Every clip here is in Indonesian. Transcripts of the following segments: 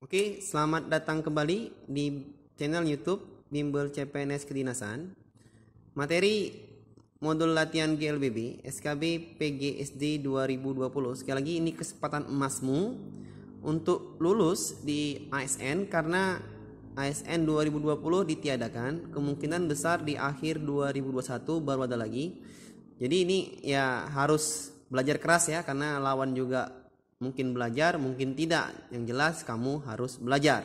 Oke, selamat datang kembali di channel YouTube Bimbel CPNS Kedinasan. Materi modul latihan GLBB SKB PGSD 2020. Sekali lagi ini kesempatan emasmu untuk lulus di ASN karena ASN 2020 ditiadakan, kemungkinan besar di akhir 2021 baru ada lagi. Jadi ini ya harus belajar keras ya karena lawan juga mungkin belajar mungkin tidak yang jelas kamu harus belajar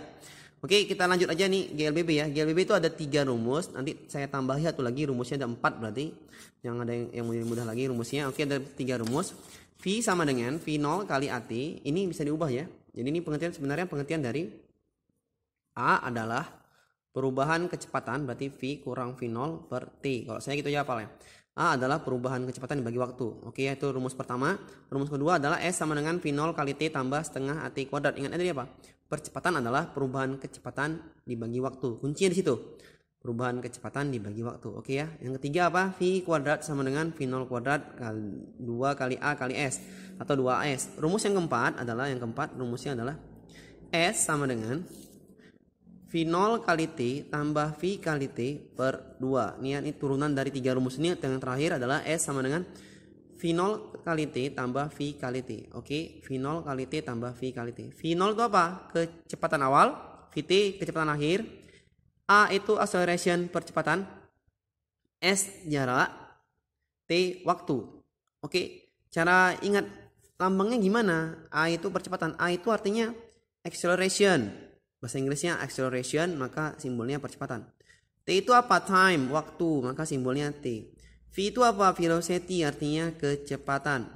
Oke kita lanjut aja nih GLBB ya GLBB itu ada tiga rumus nanti saya tambah satu lagi rumusnya ada empat berarti yang ada yang, yang mudah, mudah lagi rumusnya Oke ada tiga rumus V sama dengan V0 kali AT ini bisa diubah ya jadi ini pengertian sebenarnya pengertian dari A adalah perubahan kecepatan berarti V kurang V0 per T kalau saya gitu ya apalnya A adalah perubahan kecepatan dibagi waktu. Oke, itu rumus pertama. Rumus kedua adalah S sama dengan V0 kali T tambah setengah AT kuadrat. Ingat tadi apa? Percepatan adalah perubahan kecepatan dibagi waktu. Kuncinya di situ. Perubahan kecepatan dibagi waktu. Oke ya. Yang ketiga apa? V kuadrat sama dengan V0 kuadrat kali 2 kali A kali S. Atau 2 s. Rumus yang keempat adalah, yang keempat rumusnya adalah S sama dengan V0 kali T tambah V kali T per 2. Ini, ya, ini turunan dari tiga rumus ini. Yang terakhir adalah S sama dengan V0 kali T tambah V kali T. Oke, V0 kali T tambah V kali T. V0 itu apa? Kecepatan awal, VT kecepatan akhir. A itu acceleration percepatan. S jarak, T waktu. Oke, cara ingat lambangnya gimana? A itu percepatan. A itu artinya acceleration bahasa Inggrisnya acceleration maka simbolnya percepatan T itu apa time waktu maka simbolnya T V itu apa velocity artinya kecepatan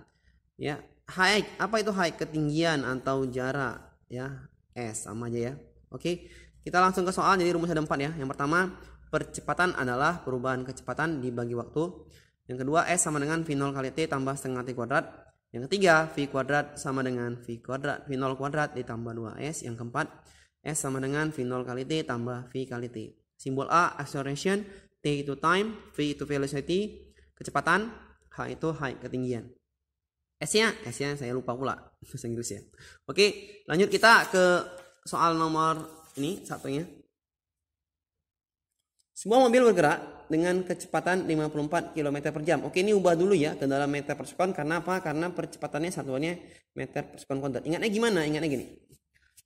ya height apa itu height ketinggian atau jarak ya S sama aja ya oke kita langsung ke soal jadi rumus ada empat ya yang pertama percepatan adalah perubahan kecepatan dibagi waktu yang kedua S sama dengan V0 kali T tambah setengah T kuadrat yang ketiga, V kuadrat sama dengan V kuadrat, V0 kuadrat ditambah 2S. Yang keempat, S eh, sama dengan V0 kali T tambah V kali T. Simbol A acceleration, T itu time, V itu velocity, kecepatan, H itu height, ketinggian. S-nya, S-nya saya lupa pula bahasa Inggris ya. Oke, lanjut kita ke soal nomor ini satunya. Sebuah mobil bergerak dengan kecepatan 54 km per jam. Oke ini ubah dulu ya ke dalam meter per sekon. Karena apa? Karena percepatannya satuannya meter per sekon Ingatnya gimana? Ingatnya gini.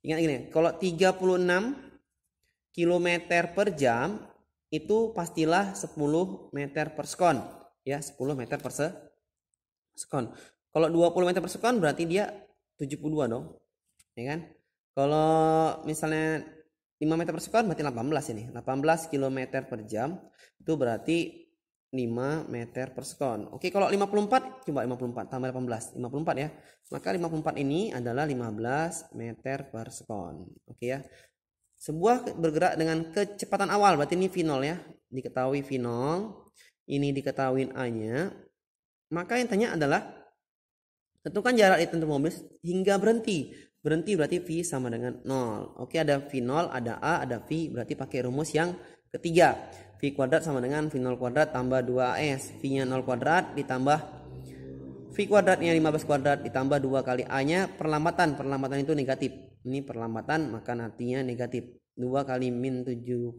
Ingat gini, kalau 36 km per jam itu pastilah 10 meter per sekon. Ya, 10 meter per se sekon. Kalau 20 meter per sekon berarti dia 72 dong. Ya kan? Kalau misalnya 5 meter per sekon berarti 18 ini. 18 km per jam itu berarti 5 meter per sekon. Oke, kalau 54, coba 54, tambah 18. 54 ya. Maka 54 ini adalah 15 meter per sekon. Oke ya. Sebuah bergerak dengan kecepatan awal, berarti ini V0 ya. Diketahui V0, ini diketahui A-nya. Maka yang tanya adalah, tentukan jarak ditentu mobil hingga berhenti. Berhenti berarti V sama dengan 0. Oke, ada V0, ada A, ada V, berarti pakai rumus yang ketiga. V kuadrat sama dengan V0 kuadrat tambah 2AS. V-nya 0 kuadrat ditambah V kuadratnya 15 kuadrat ditambah 2 kali A-nya perlambatan. Perlambatan itu negatif. Ini perlambatan maka nantinya negatif. 2 kali min 7,5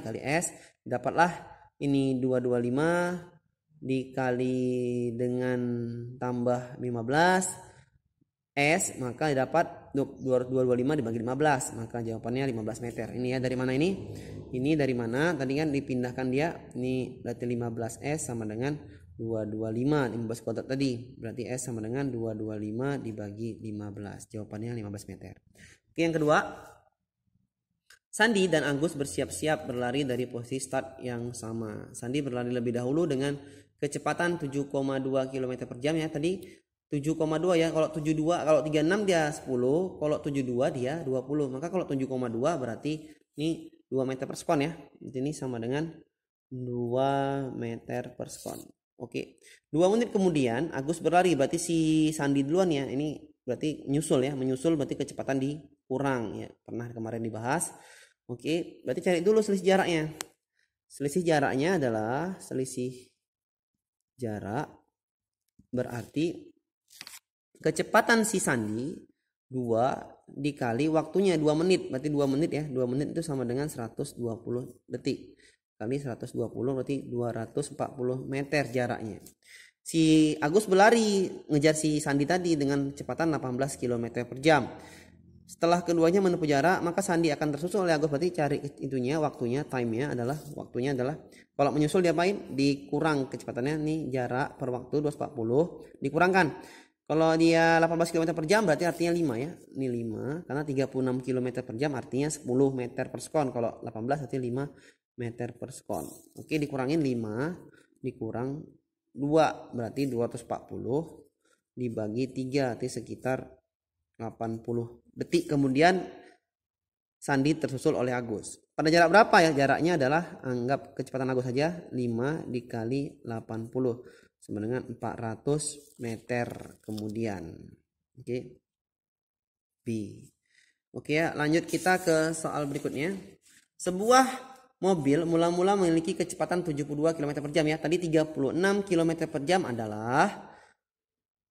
dikali S. Dapatlah ini 225 dikali dengan tambah 15 S maka didapat 225 dibagi 15 maka jawabannya 15 meter ini ya dari mana ini ini dari mana tadi kan dipindahkan dia ini berarti 15 S sama dengan 225 15 kuadrat tadi berarti S sama dengan 225 dibagi 15 jawabannya 15 meter oke yang kedua Sandi dan Agus bersiap-siap berlari dari posisi start yang sama. Sandi berlari lebih dahulu dengan kecepatan 7,2 km per jam ya tadi 7,2 ya kalau 72 kalau 36 dia 10 kalau 72 dia 20 maka kalau 7,2 berarti ini 2 meter per sekon ya ini sama dengan 2 meter per sekon oke 2 menit kemudian Agus berlari berarti si Sandi duluan ya ini berarti menyusul ya menyusul berarti kecepatan dikurang ya pernah kemarin dibahas oke berarti cari dulu selisih jaraknya selisih jaraknya adalah selisih jarak berarti kecepatan si sandi 2 dikali waktunya 2 menit berarti 2 menit ya 2 menit itu sama dengan 120 detik kali 120 berarti 240 meter jaraknya si Agus berlari ngejar si Sandi tadi dengan kecepatan 18 km per jam setelah keduanya menempuh jarak maka Sandi akan tersusul oleh Agus berarti cari itunya waktunya time timenya adalah waktunya adalah kalau menyusul diapain dikurang kecepatannya nih jarak per waktu 240 dikurangkan kalau dia 18 km per jam berarti artinya 5 ya. Ini 5 karena 36 km per jam artinya 10 meter per sekon. Kalau 18 artinya 5 meter per sekon. Oke dikurangin 5 dikurang 2 berarti 240 dibagi 3 artinya sekitar 80 detik. Kemudian Sandi tersusul oleh Agus. Pada jarak berapa ya? Jaraknya adalah anggap kecepatan Agus saja 5 dikali 80 sama dengan 400 meter kemudian. Oke. Okay. B. Oke okay, ya, lanjut kita ke soal berikutnya. Sebuah mobil mula-mula memiliki kecepatan 72 km per jam ya. Tadi 36 km per jam adalah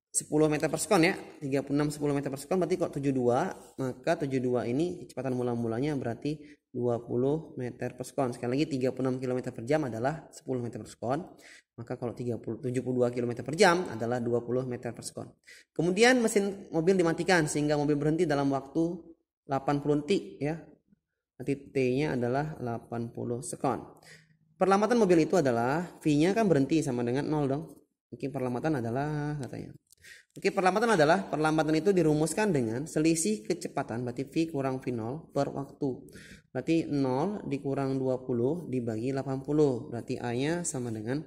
10 meter per sekon ya. 36 10 meter per sekon berarti kok 72. Maka 72 ini kecepatan mula-mulanya berarti 20 meter per sekon. Sekali lagi 36 km per jam adalah 10 meter per sekon. Maka kalau 30, 72 km per jam adalah 20 meter per sekon. Kemudian mesin mobil dimatikan sehingga mobil berhenti dalam waktu 80 detik ya. Nanti T-nya adalah 80 sekon. Perlambatan mobil itu adalah V-nya kan berhenti sama dengan 0 dong. Mungkin perlambatan adalah katanya. Oke, perlambatan adalah perlambatan itu dirumuskan dengan selisih kecepatan berarti V kurang V0 per waktu. Berarti 0 dikurang 20 dibagi 80. Berarti A-nya sama dengan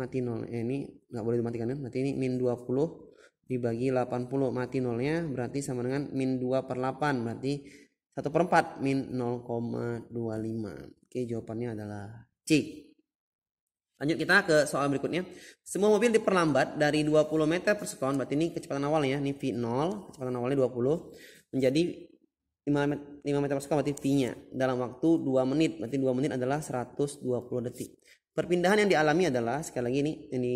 mati 0. Eh, ini nggak boleh dimatikan ya Berarti ini min 20 dibagi 80. Mati 0-nya berarti sama dengan min 2 per 8. Berarti 1 per 4 min 0,25. Oke jawabannya adalah C. Lanjut kita ke soal berikutnya. Semua mobil diperlambat dari 20 meter per sekon. Berarti ini kecepatan awalnya. Ini V0. Kecepatan awalnya 20. Menjadi 5 meter per sekon berarti V-nya dalam waktu 2 menit. Berarti 2 menit adalah 120 detik. Perpindahan yang dialami adalah sekali lagi ini ini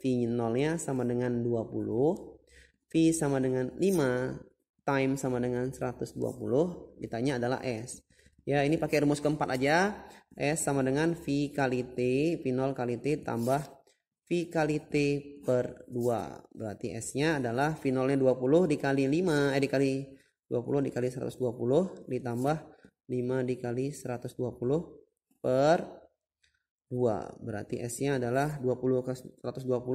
V0-nya sama dengan 20. V sama dengan 5 time sama dengan 120 ditanya adalah S. Ya, ini pakai rumus keempat aja. S sama dengan V kali T, V0 kali T tambah V kali T per 2. Berarti S-nya adalah V0-nya 20 dikali 5, eh dikali 20 dikali 120 ditambah 5 dikali 120 per 2. Berarti S-nya adalah 20 ke 120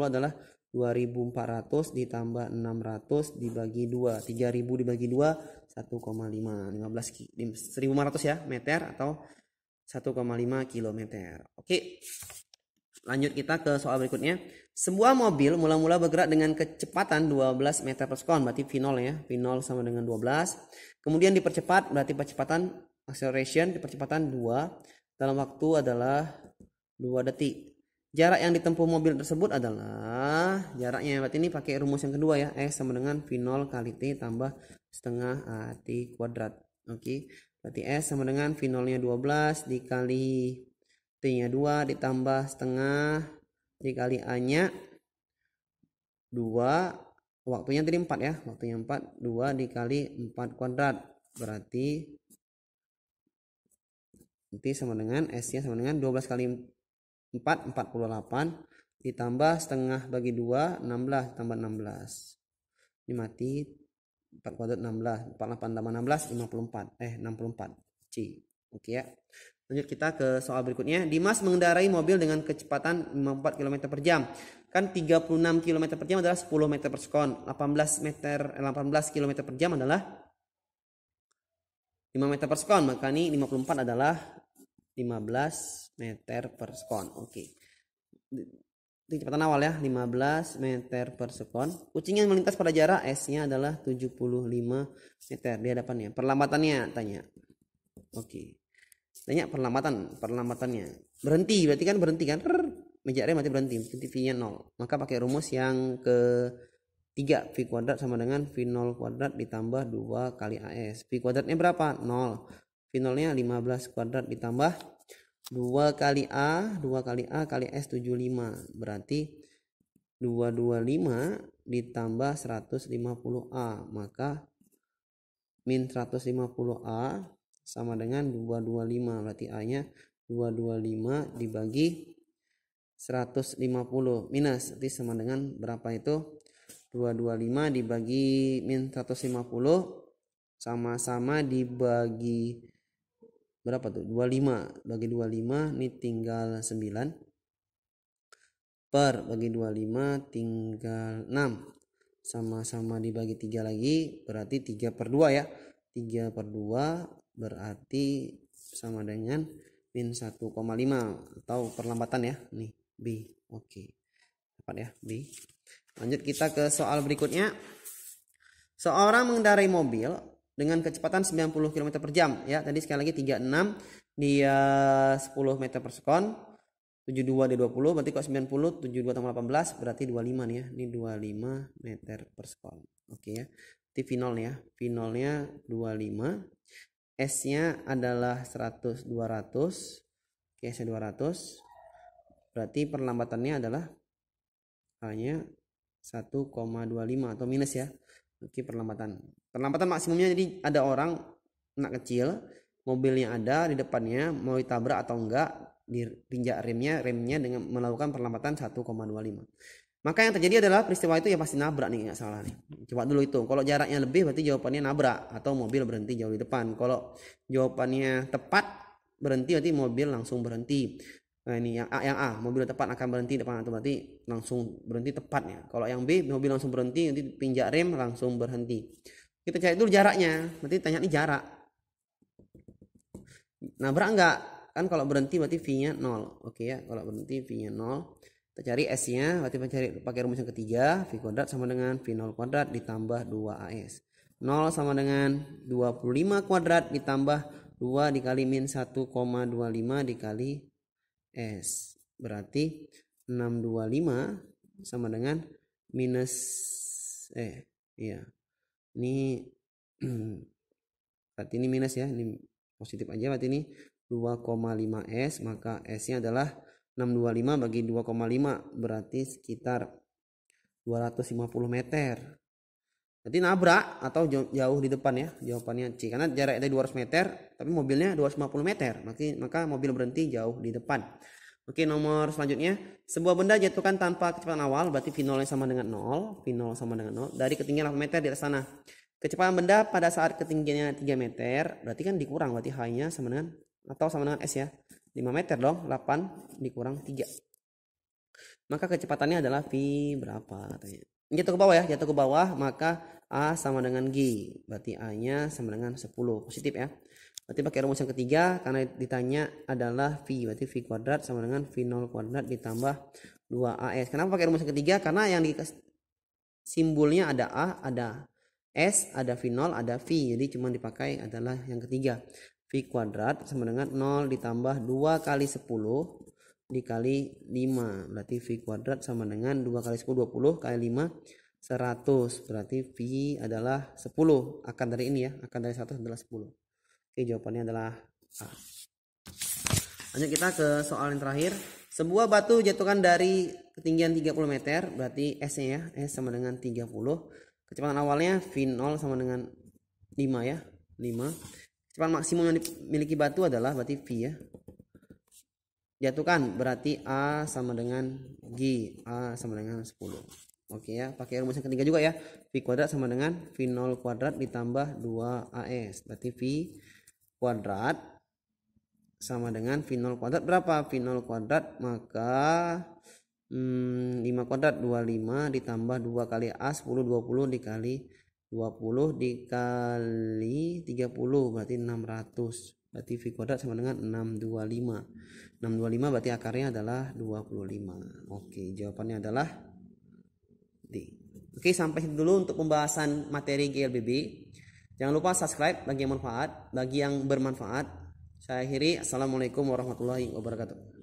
adalah 2400 ditambah 600 dibagi 2. 3000 dibagi 2 1,5 15 1500 ya meter atau 1,5 kilometer. Oke lanjut kita ke soal berikutnya. Sebuah mobil mula-mula bergerak dengan kecepatan 12 meter per sekon, berarti V0 ya, V0 sama dengan 12. Kemudian dipercepat, berarti percepatan acceleration, dipercepatan 2 dalam waktu adalah 2 detik. Jarak yang ditempuh mobil tersebut adalah jaraknya berarti ini pakai rumus yang kedua ya, S sama dengan V0 kali T tambah setengah t kuadrat. Oke, berarti S sama dengan V0-nya 12 dikali T-nya 2 ditambah setengah dikali A-nya 2 waktunya tadi 4 ya waktunya 4 2 dikali 4 kuadrat berarti nanti sama dengan S nya sama dengan 12 kali 4 48 ditambah setengah bagi 2 16 tambah 16 ini mati 4 kuadrat 16 48 tambah 16 54 eh 64 C oke okay ya Lanjut kita ke soal berikutnya. Dimas mengendarai mobil dengan kecepatan 54 km per jam. Kan 36 km per jam adalah 10 meter per sekon. 18 meter, 18 eh, km per jam adalah 5 meter per sekon. Maka ini 54 adalah 15 meter per sekon. Oke. Itu kecepatan awal ya. 15 meter per sekon. Kucing yang melintas pada jarak S-nya adalah 75 meter di hadapannya. Perlambatannya tanya. Oke. Tanya perlambatan perlambatannya berhenti berarti kan berhenti kan meja rem berarti berhenti v nya 0. maka pakai rumus yang ke 3 V kuadrat sama dengan V0 kuadrat ditambah 2 kali AS. V kuadratnya berapa? 0. V0 nya 15 kuadrat ditambah 2 kali A. 2 kali A kali S 75. Berarti 225 ditambah 150A. Maka min 150A sama dengan 225 berarti A nya 225 dibagi 150 minus berarti sama dengan berapa itu 225 dibagi min 150 sama-sama dibagi berapa tuh 25 bagi 25 ini tinggal 9 per bagi 25 tinggal 6 sama-sama dibagi 3 lagi berarti 3 per 2 ya 3 per 2 berarti sama dengan min 1,5 atau perlambatan ya nih B oke okay. dapat ya B lanjut kita ke soal berikutnya seorang mengendarai mobil dengan kecepatan 90 km per jam ya tadi sekali lagi 36 dia 10 meter per sekon 72 di 20 berarti kok 90 72 tambah 18 berarti 25 nih ya ini 25 meter per sekon oke okay, ya tv V0 ya V0 nya 25 S-nya adalah 100 200. Oke, S 200. Berarti perlambatannya adalah hanya 1,25 atau minus ya. Oke, perlambatan. Perlambatan maksimumnya jadi ada orang anak kecil, mobilnya ada di depannya mau ditabrak atau enggak, dirinjak remnya, remnya dengan melakukan perlambatan 1,25. Maka yang terjadi adalah peristiwa itu ya pasti nabrak nih, nggak salah nih. Coba dulu itu. Kalau jaraknya lebih berarti jawabannya nabrak atau mobil berhenti jauh di depan. Kalau jawabannya tepat berhenti berarti mobil langsung berhenti. Nah, ini yang A yang A mobil tepat akan berhenti depan atau berarti langsung berhenti tepatnya. Kalau yang B mobil langsung berhenti nanti pinjak rem langsung berhenti. Kita cari dulu jaraknya. berarti tanya ini jarak. Nabrak enggak? Kan kalau berhenti berarti V-nya 0. Oke ya, kalau berhenti V-nya 0. Kita cari S-nya, berarti mencari pakai rumus yang ketiga, V kuadrat sama dengan V0 kuadrat ditambah 2AS. 0 sama dengan 25 kuadrat ditambah 2 dikali min 1,25 dikali S. Berarti 625 sama dengan minus, eh iya. Ini, berarti ini minus ya, ini positif aja berarti ini 2,5 S, maka S-nya adalah 625 bagi 2,5 berarti sekitar 250 meter. Jadi nabrak atau jauh, di depan ya jawabannya C karena jaraknya 200 meter tapi mobilnya 250 meter maka, maka mobil berhenti jauh di depan. Oke nomor selanjutnya sebuah benda jatuhkan tanpa kecepatan awal berarti V0 sama dengan 0 V0 sama dengan 0 dari ketinggian 8 meter di atas sana. Kecepatan benda pada saat ketinggiannya 3 meter berarti kan dikurang berarti H nya sama dengan atau sama dengan S ya. 5 meter dong 8 dikurang 3 maka kecepatannya adalah V berapa katanya jatuh ke bawah ya jatuh ke bawah maka A sama dengan G berarti A nya sama dengan 10 positif ya berarti pakai rumus yang ketiga karena ditanya adalah V berarti V kuadrat sama dengan V0 kuadrat ditambah 2AS kenapa pakai rumus yang ketiga karena yang di simbolnya ada A ada S ada V0 ada V jadi cuma dipakai adalah yang ketiga V kuadrat sama dengan 0 ditambah 2 kali 10 dikali 5. Berarti V kuadrat sama dengan 2 kali 10 20 kali 5 100. Berarti V adalah 10. Akan dari ini ya, akan dari 100 adalah 10. Oke, jawabannya adalah A. Lanjut kita ke soal yang terakhir. Sebuah batu jatuhkan dari ketinggian 30 meter, berarti S-nya ya, S sama dengan 30. Kecepatan awalnya V0 sama dengan 5 ya, 5 Kecepatan maksimum yang dimiliki batu adalah berarti V ya. Jatuhkan berarti A sama dengan G. A sama dengan 10. Oke ya, pakai rumus yang ketiga juga ya. V kuadrat sama dengan V0 kuadrat ditambah 2AS. Berarti V kuadrat sama dengan V0 kuadrat berapa? V0 kuadrat maka hmm, 5 kuadrat 25 ditambah 2 kali A 10 20 dikali 20 dikali 30 berarti 600 berarti V kuadrat sama dengan 625 625 berarti akarnya adalah 25 oke jawabannya adalah D oke sampai situ dulu untuk pembahasan materi GLBB jangan lupa subscribe bagi yang manfaat bagi yang bermanfaat saya akhiri assalamualaikum warahmatullahi wabarakatuh